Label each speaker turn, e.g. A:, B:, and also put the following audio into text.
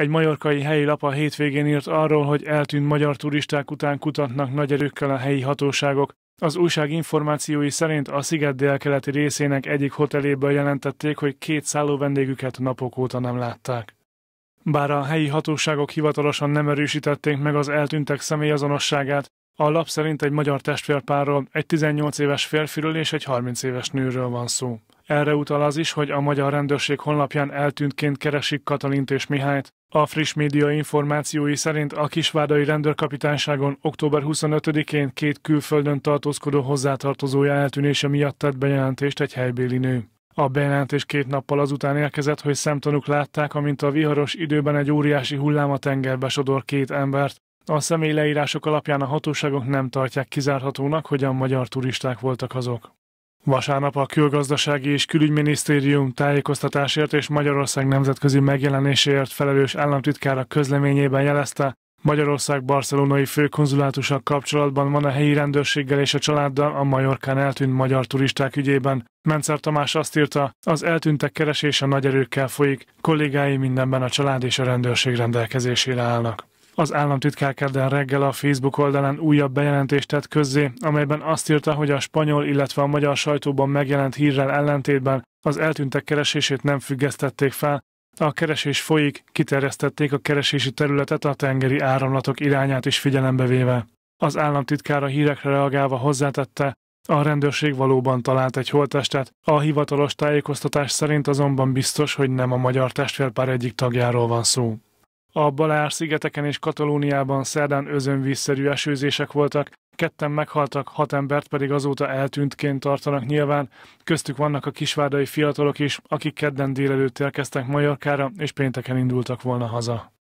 A: Egy majorkai helyi lap a hétvégén írt arról, hogy eltűnt magyar turisták után kutatnak nagy erőkkel a helyi hatóságok. Az újság információi szerint a sziget délkeleti részének egyik hoteléből jelentették, hogy két szálló vendégüket napok óta nem látták. Bár a helyi hatóságok hivatalosan nem erősítették meg az eltűntek személyazonosságát, a lap szerint egy magyar testvérpárról, egy 18 éves férfiről és egy 30 éves nőről van szó. Erre utal az is, hogy a magyar rendőrség honlapján eltűntként keresik Katalint és Mihályt. A friss média információi szerint a kisvárdai rendőrkapitányságon október 25-én két külföldön tartózkodó hozzátartozója eltűnése miatt tett bejelentést egy helybéli nő. A bejelentés két nappal azután érkezett, hogy szemtanúk látták, amint a viharos időben egy óriási hullám a tengerbe sodor két embert. A személy leírások alapján a hatóságok nem tartják kizárhatónak, hogy a magyar turisták voltak azok. Vasárnap a külgazdasági és külügyminisztérium tájékoztatásért és Magyarország nemzetközi megjelenéséért felelős államtitkára közleményében jelezte, Magyarország barcelonai főkonzulátusa kapcsolatban van a helyi rendőrséggel és a családdal a Majorkán eltűnt magyar turisták ügyében. Mencer Tamás azt írta, az eltűntek keresése nagy erőkkel folyik, kollégái mindenben a család és a rendőrség rendelkezésére állnak. Az államtitkár kedden reggel a Facebook oldalán újabb bejelentést tett közzé, amelyben azt írta, hogy a spanyol, illetve a magyar sajtóban megjelent hírrel ellentétben az eltűntek keresését nem függesztették fel, a keresés folyik, kiterjesztették a keresési területet a tengeri áramlatok irányát is figyelembe véve. Az államtitkár a hírekre reagálva hozzátette, a rendőrség valóban talált egy holttestet, a hivatalos tájékoztatás szerint azonban biztos, hogy nem a magyar testvérpár egyik tagjáról van szó. A Balár szigeteken és Katalóniában szerdán özönvízszerű esőzések voltak, ketten meghaltak, hat embert pedig azóta eltűntként tartanak nyilván. Köztük vannak a kisvárdai fiatalok is, akik kedden délelőtt érkeztek Majorkára, és pénteken indultak volna haza.